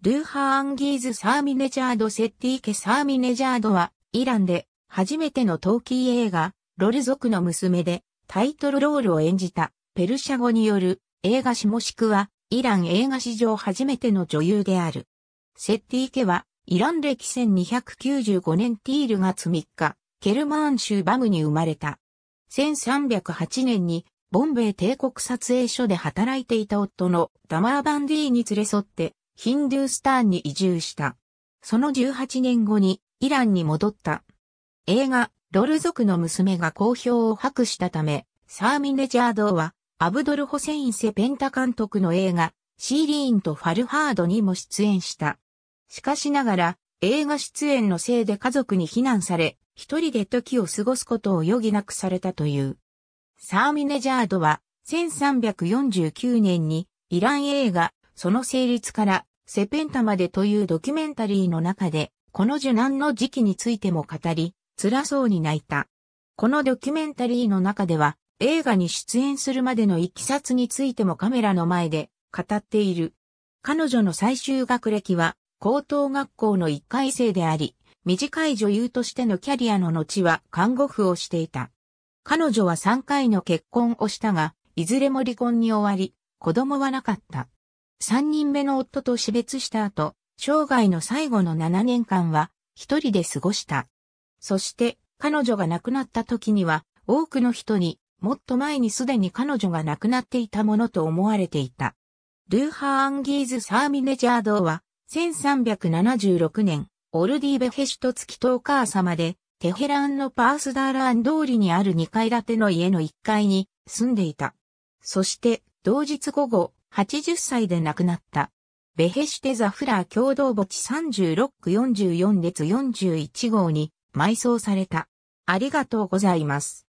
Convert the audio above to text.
ルーハーアンギーズ・サーミネジャード・セッティーケ・サーミネジャードは、イランで、初めてのトーキー映画、ロル族の娘で、タイトルロールを演じた、ペルシャ語による、映画史もしくは、イラン映画史上初めての女優である。セッティーケは、イラン歴1295年ティール月3日、ケルマーン州バムに生まれた。1308年に、ボンベイ帝国撮影所で働いていた夫のダマーバンディーに連れ添って、ヒンドゥースターンに移住した。その18年後にイランに戻った。映画、ロル族の娘が好評を博したため、サーミネジャードは、アブドル・ホセイン・セペンタ監督の映画、シーリーンとファルハードにも出演した。しかしながら、映画出演のせいで家族に非難され、一人で時を過ごすことを余儀なくされたという。サーミネジャードは、1349年にイラン映画、その成立からセペンタまでというドキュメンタリーの中で、この受難の時期についても語り、辛そうに泣いた。このドキュメンタリーの中では、映画に出演するまでのいきさつについてもカメラの前で語っている。彼女の最終学歴は、高等学校の一回生であり、短い女優としてのキャリアの後は看護婦をしていた。彼女は3回の結婚をしたが、いずれも離婚に終わり、子供はなかった。三人目の夫と死別した後、生涯の最後の七年間は一人で過ごした。そして彼女が亡くなった時には多くの人にもっと前にすでに彼女が亡くなっていたものと思われていた。ルーハー・アンギーズ・サーミネジャードは1376年オルディベヘシュト付き1お母様でテヘランのパースダーラン通りにある2階建ての家の1階に住んでいた。そして同日午後、80歳で亡くなった。ベヘシュテザフラー共同墓地36区44列41号に埋葬された。ありがとうございます。